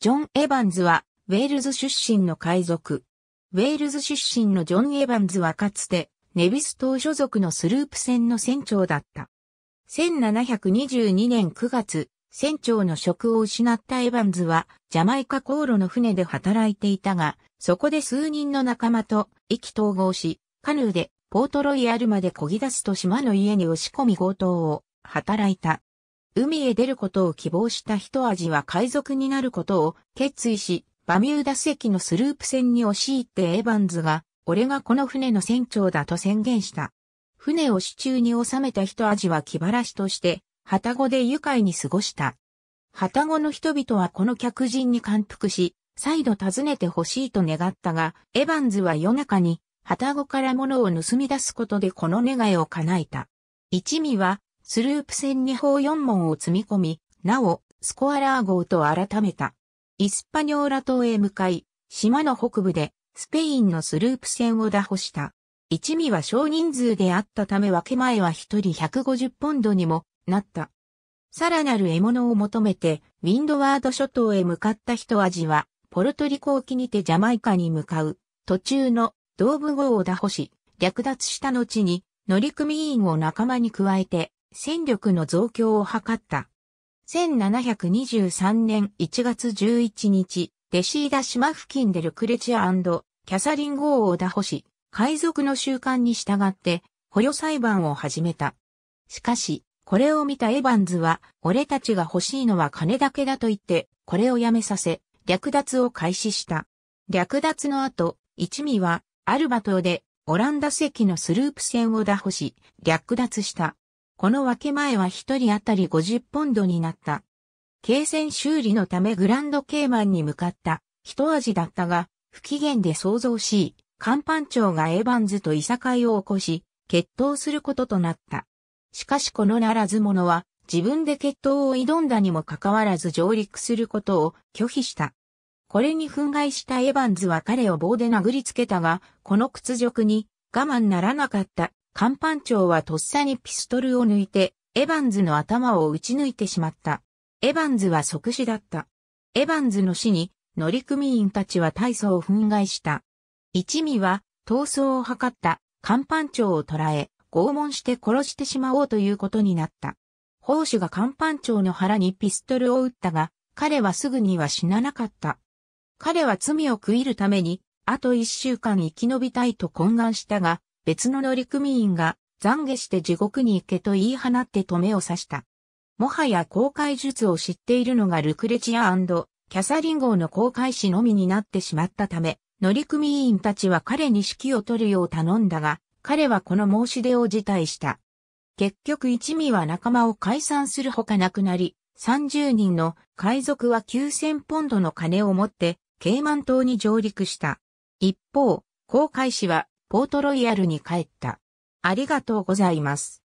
ジョン・エバンズは、ウェールズ出身の海賊。ウェールズ出身のジョン・エバンズはかつて、ネビス島所属のスループ船の船長だった。1722年9月、船長の職を失ったエバンズは、ジャマイカ航路の船で働いていたが、そこで数人の仲間と意気統合し、カヌーでポートロイヤルまで漕ぎ出すと島の家に押し込み強盗を働いた。海へ出ることを希望した一味は海賊になることを決意し、バミューダ席のスループ船に押し入ってエヴァンズが、俺がこの船の船長だと宣言した。船を手中に収めた一味は気晴らしとして、旗子で愉快に過ごした。旗子の人々はこの客人に感服し、再度訪ねてほしいと願ったが、エヴァンズは夜中に、旗子から物を盗み出すことでこの願いを叶えた。一味は、スループ戦に砲4問を積み込み、なお、スコアラー号と改めた。イスパニョーラ島へ向かい、島の北部で、スペインのスループ船を打破した。一味は少人数であったため分け前は一人150ポンドにもなった。さらなる獲物を求めて、ウィンドワード諸島へ向かった一味は、ポルトリコ沖にてジャマイカに向かう、途中のドーブ号を打破し、略奪した後に、乗組員を仲間に加えて、戦力の増強を図った。1723年1月11日、レシーダ島付近でルクレチアキャサリン号を打破し、海賊の習慣に従って、捕虜裁判を始めた。しかし、これを見たエバンズは、俺たちが欲しいのは金だけだと言って、これをやめさせ、略奪を開始した。略奪の後、一味は、アルバ島で、オランダ籍のスループ船を打破し、略奪した。この分け前は一人当たり50ポンドになった。軽線修理のためグランドケーマンに向かった一味だったが、不機嫌で想像し、艦板長がエヴァンズといさかいを起こし、決闘することとなった。しかしこのならず者は、自分で決闘を挑んだにもかかわらず上陸することを拒否した。これに憤慨したエヴァンズは彼を棒で殴りつけたが、この屈辱に我慢ならなかった甲板長はとっさにピストルを抜いて、エバンズの頭を撃ち抜いてしまった。エバンズは即死だった。エバンズの死に、乗組員たちは大層を憤慨した。一味は、逃走を図った甲板長を捕らえ、拷問して殺してしまおうということになった。砲手が甲板長の腹にピストルを撃ったが、彼はすぐには死ななかった。彼は罪を食いるために、あと一週間生き延びたいと懇願したが、別の乗組員が、懺悔して地獄に行けと言い放って止めを刺した。もはや公開術を知っているのがルクレチアキャサリン号の公開士のみになってしまったため、乗組員たちは彼に指揮を取るよう頼んだが、彼はこの申し出を辞退した。結局一味は仲間を解散するほかなくなり、30人の海賊は9000ポンドの金を持って、ケイマン島に上陸した。一方、航海士はポートロイヤルに帰った。ありがとうございます。